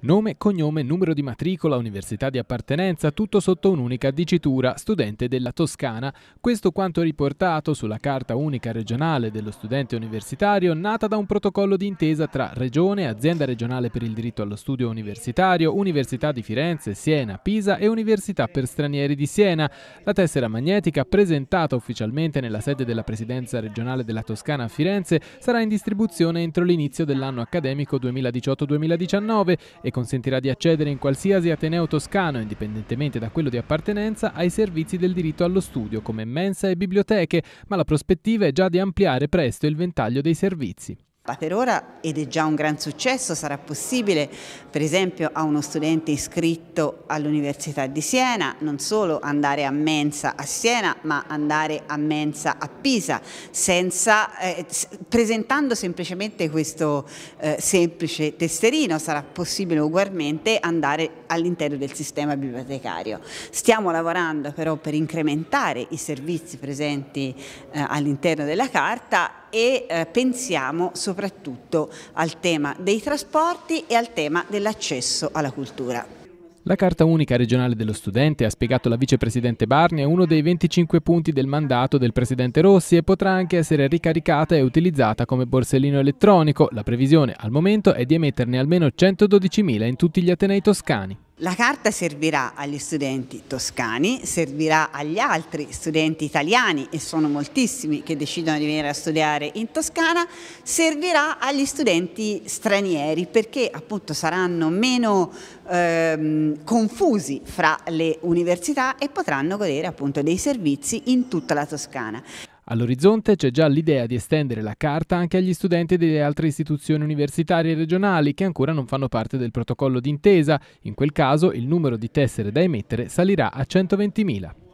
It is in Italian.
Nome, cognome, numero di matricola, università di appartenenza, tutto sotto un'unica dicitura, studente della Toscana. Questo quanto riportato sulla carta unica regionale dello studente universitario, nata da un protocollo di intesa tra Regione, Azienda regionale per il diritto allo studio universitario, Università di Firenze, Siena, Pisa e Università per stranieri di Siena. La tessera magnetica, presentata ufficialmente nella sede della Presidenza regionale della Toscana a Firenze, sarà in distribuzione entro l'inizio dell'anno accademico 2018-2019 e consentirà di accedere in qualsiasi ateneo toscano, indipendentemente da quello di appartenenza, ai servizi del diritto allo studio come mensa e biblioteche, ma la prospettiva è già di ampliare presto il ventaglio dei servizi. Ma per ora, ed è già un gran successo, sarà possibile per esempio a uno studente iscritto all'Università di Siena non solo andare a mensa a Siena ma andare a mensa a Pisa senza, eh, presentando semplicemente questo eh, semplice testerino sarà possibile ugualmente andare all'interno del sistema bibliotecario. Stiamo lavorando però per incrementare i servizi presenti eh, all'interno della carta e eh, pensiamo soprattutto al tema dei trasporti e al tema dell'accesso alla cultura. La carta unica regionale dello studente, ha spiegato la vicepresidente Barni, è uno dei 25 punti del mandato del presidente Rossi e potrà anche essere ricaricata e utilizzata come borsellino elettronico. La previsione al momento è di emetterne almeno 112.000 in tutti gli atenei toscani. La carta servirà agli studenti toscani, servirà agli altri studenti italiani, e sono moltissimi che decidono di venire a studiare in Toscana, servirà agli studenti stranieri perché appunto saranno meno ehm, confusi fra le università e potranno godere appunto dei servizi in tutta la Toscana. All'orizzonte c'è già l'idea di estendere la carta anche agli studenti delle altre istituzioni universitarie regionali che ancora non fanno parte del protocollo d'intesa. In quel caso il numero di tessere da emettere salirà a 120.000.